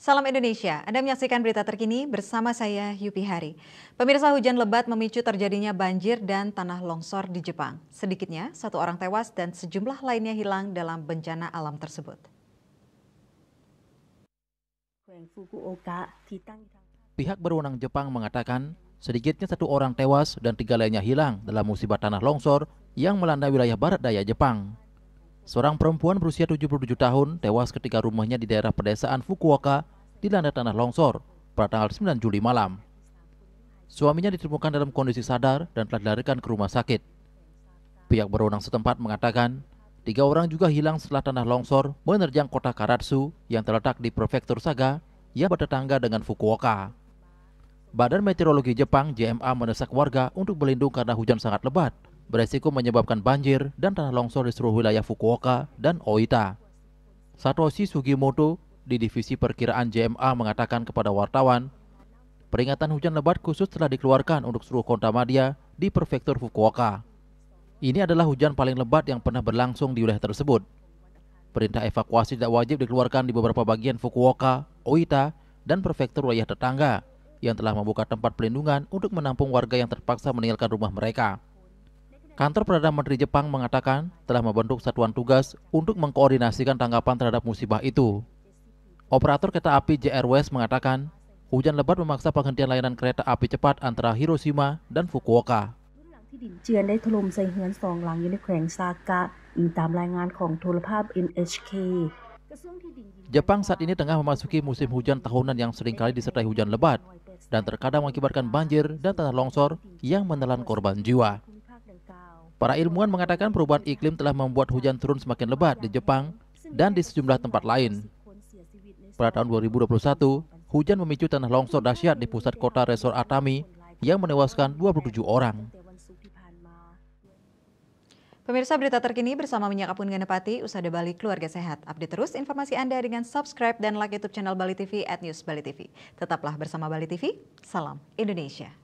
Salam Indonesia, Anda menyaksikan berita terkini bersama saya Yupi Hari. Pemirsa hujan lebat memicu terjadinya banjir dan tanah longsor di Jepang. Sedikitnya satu orang tewas dan sejumlah lainnya hilang dalam bencana alam tersebut. Pihak berwenang Jepang mengatakan sedikitnya satu orang tewas dan tiga lainnya hilang dalam musibah tanah longsor yang melanda wilayah barat daya Jepang. Seorang perempuan berusia 77 tahun tewas ketika rumahnya di daerah pedesaan Fukuoka dilanda tanah longsor pada tanggal 9 Juli malam. Suaminya ditemukan dalam kondisi sadar dan telah dilarikan ke rumah sakit. Pihak berwenang setempat mengatakan, tiga orang juga hilang setelah tanah longsor menerjang kota Karatsu yang terletak di prefektur Saga yang bertetangga dengan Fukuoka. Badan Meteorologi Jepang JMA mendesak warga untuk berlindung karena hujan sangat lebat beresiko menyebabkan banjir dan tanah longsor di seluruh wilayah Fukuoka dan Oita. Satoshi Sugimoto di Divisi Perkiraan JMA mengatakan kepada wartawan, peringatan hujan lebat khusus telah dikeluarkan untuk seluruh kota Madia di prefektur Fukuoka. Ini adalah hujan paling lebat yang pernah berlangsung di wilayah tersebut. Perintah evakuasi tidak wajib dikeluarkan di beberapa bagian Fukuoka, Oita, dan prefektur wilayah tetangga yang telah membuka tempat pelindungan untuk menampung warga yang terpaksa meninggalkan rumah mereka. Kantor Perdana Menteri Jepang mengatakan telah membentuk satuan tugas untuk mengkoordinasikan tanggapan terhadap musibah itu. Operator kereta api JR West mengatakan hujan lebat memaksa penghentian layanan kereta api cepat antara Hiroshima dan Fukuoka. Jepang saat ini tengah memasuki musim hujan tahunan yang seringkali disertai hujan lebat dan terkadang mengakibatkan banjir dan tanah longsor yang menelan korban jiwa. Para ilmuwan mengatakan perubahan iklim telah membuat hujan turun semakin lebat di Jepang dan di sejumlah tempat lain. Pada tahun 2021, hujan memicu tanah longsor dahsyat di pusat kota Resor Atami yang menewaskan 27 orang. Pemirsa berita terkini bersama Minyak Apun Ganepati, Usada Bali Keluarga Sehat. Update terus informasi Anda dengan subscribe dan like YouTube channel Bali TV at News Bali TV. Tetaplah bersama Bali TV, salam Indonesia.